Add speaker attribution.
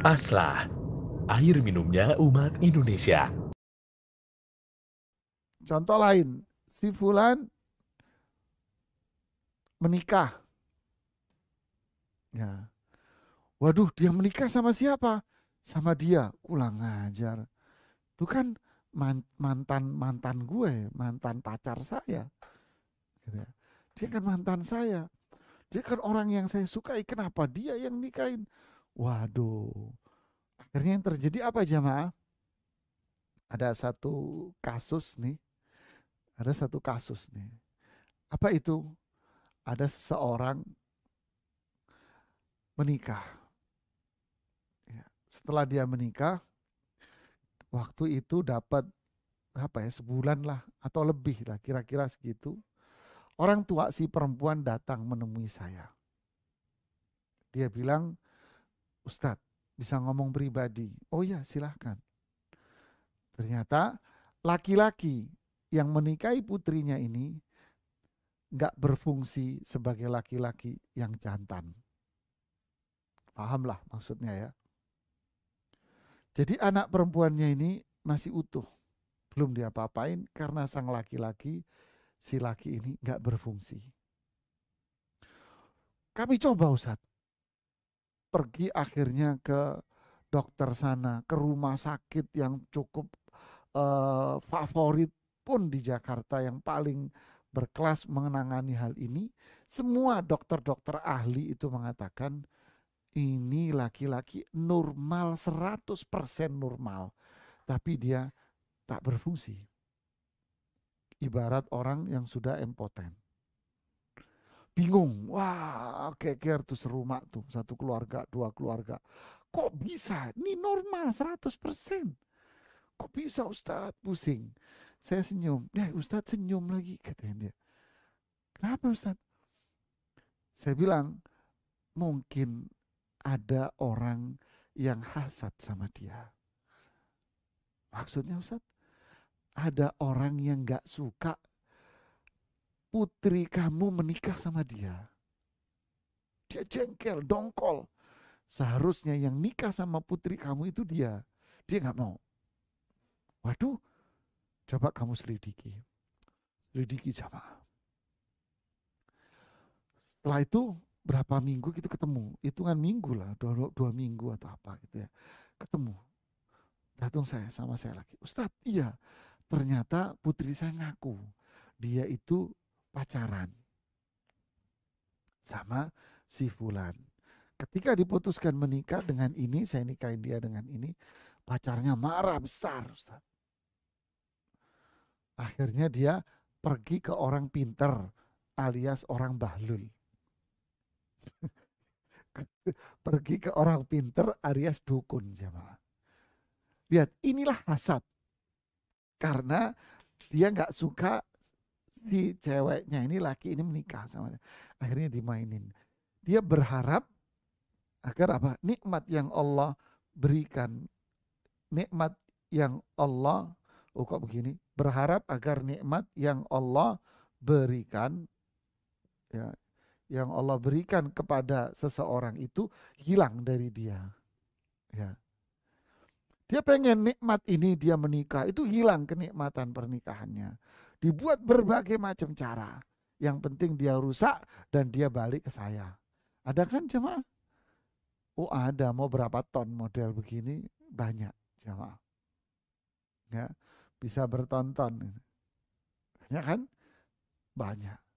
Speaker 1: Aslah, air minumnya umat Indonesia. Contoh lain, si Fulan menikah. Ya. Waduh, dia menikah sama siapa? Sama dia. Kurang ngajar. Itu kan mantan mantan gue, mantan pacar saya. Gitu ya. Dia kan mantan saya. Dia kan orang yang saya sukai. Kenapa dia yang nikahin? Waduh. Akhirnya yang terjadi apa jemaah? Ada satu kasus nih. Ada satu kasus nih. Apa itu? Ada seseorang menikah. Ya, setelah dia menikah, waktu itu dapat apa ya sebulan lah atau lebih lah kira-kira segitu. Orang tua si perempuan datang menemui saya. Dia bilang, Ustadz, bisa ngomong pribadi. Oh ya, silahkan. Ternyata laki-laki yang menikahi putrinya ini nggak berfungsi sebagai laki-laki yang jantan. Pahamlah maksudnya ya. Jadi anak perempuannya ini masih utuh. Belum diapa-apain karena sang laki-laki, si laki ini nggak berfungsi. Kami coba Ustadz pergi akhirnya ke dokter sana, ke rumah sakit yang cukup uh, favorit pun di Jakarta yang paling berkelas mengenangani hal ini, semua dokter-dokter ahli itu mengatakan ini laki-laki normal 100% normal, tapi dia tak berfungsi. Ibarat orang yang sudah impoten bingung. Wah, keker tuh serumah tuh. Satu keluarga, dua keluarga. Kok bisa? Ini normal 100%. Kok bisa Ustadz? Pusing. Saya senyum. Ya Ustadz senyum lagi, katanya dia. Kenapa Ustadz? Saya bilang, mungkin ada orang yang hasad sama dia. Maksudnya Ustadz, ada orang yang gak suka putri kamu menikah sama dia. Dia jengkel, dongkol. Seharusnya yang nikah sama putri kamu itu dia. Dia nggak mau. Waduh, coba kamu selidiki. Selidiki jamaah. Setelah itu berapa minggu kita ketemu. Hitungan minggu lah, dua, dua minggu atau apa gitu ya. Ketemu. Datang saya sama saya lagi. Ustadz, iya. Ternyata putri saya ngaku. Dia itu pacaran sama si Fulan. Ketika diputuskan menikah dengan ini, saya nikahin dia dengan ini, pacarnya marah besar. Ustaz. Akhirnya dia pergi ke orang pinter alias orang bahlul. pergi ke orang pinter alias dukun jemaah. Lihat, inilah hasad. Karena dia nggak suka si ceweknya ini laki ini menikah sama dia. Akhirnya dimainin. Dia berharap agar apa? Nikmat yang Allah berikan. Nikmat yang Allah oh kok begini? Berharap agar nikmat yang Allah berikan ya yang Allah berikan kepada seseorang itu hilang dari dia. Ya. Dia pengen nikmat ini dia menikah, itu hilang kenikmatan pernikahannya dibuat berbagai macam cara. Yang penting dia rusak dan dia balik ke saya. Ada kan jemaah? Oh ada, mau berapa ton model begini? Banyak jemaah. Ya, bisa bertonton. Banyak kan? Banyak.